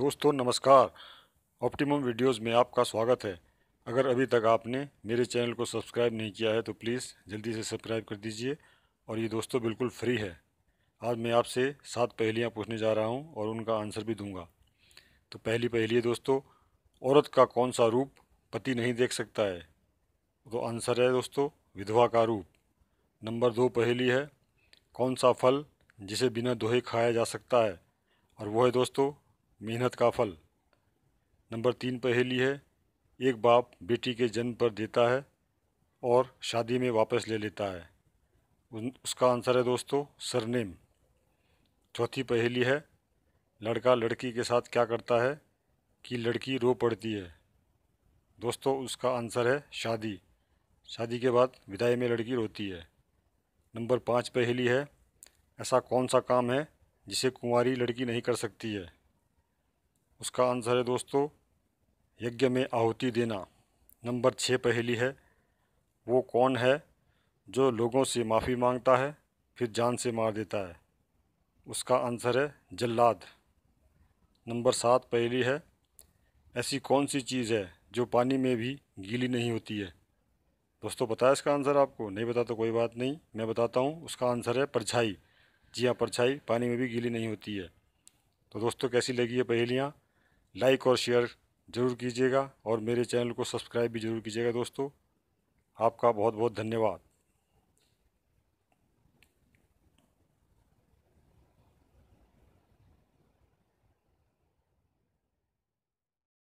दोस्तों नमस्कार optimum videos में आपका स्वागत है अगर अभी तक आपने मेरे चैनल को सब्सक्राइब नहीं किया है तो प्लीज़ जल्दी से सब्सक्राइब कर दीजिए और ये दोस्तों बिल्कुल फ्री है आज मैं आपसे सात पहेलियाँ पूछने जा रहा हूँ और उनका आंसर भी दूँगा तो पहली पहली है दोस्तों औरत का कौन सा रूप पति नहीं देख सकता है तो आंसर है दोस्तों विधवा का रूप नंबर दो पहेली है कौन सा फल जिसे बिना दोहे खाया जा सकता है और वो है दोस्तों मेहनत का फल नंबर तीन पहेली है एक बाप बेटी के जन्म पर देता है और शादी में वापस ले लेता है उन उसका आंसर है दोस्तों सरनेम चौथी पहेली है लड़का लड़की के साथ क्या करता है कि लड़की रो पड़ती है दोस्तों उसका आंसर है शादी शादी के बाद विदाई में लड़की रोती है नंबर पाँच पहेली है ऐसा कौन सा काम है जिसे कुंवारी लड़की नहीं कर सकती है उसका आंसर है दोस्तों यज्ञ में आहुति देना नंबर छः पहली है वो कौन है जो लोगों से माफ़ी मांगता है फिर जान से मार देता है उसका आंसर है जल्लाद नंबर सात पहली है ऐसी कौन सी चीज़ है जो पानी में भी गीली नहीं होती है दोस्तों पता है इसका आंसर आपको नहीं पता तो कोई बात नहीं मैं बताता हूँ उसका आंसर है परछाई जी हाँ परछाई पानी में भी गीली नहीं होती है तो दोस्तों कैसी लगी है पहेलियाँ लाइक और शेयर ज़रूर कीजिएगा और मेरे चैनल को सब्सक्राइब भी ज़रूर कीजिएगा दोस्तों आपका बहुत बहुत धन्यवाद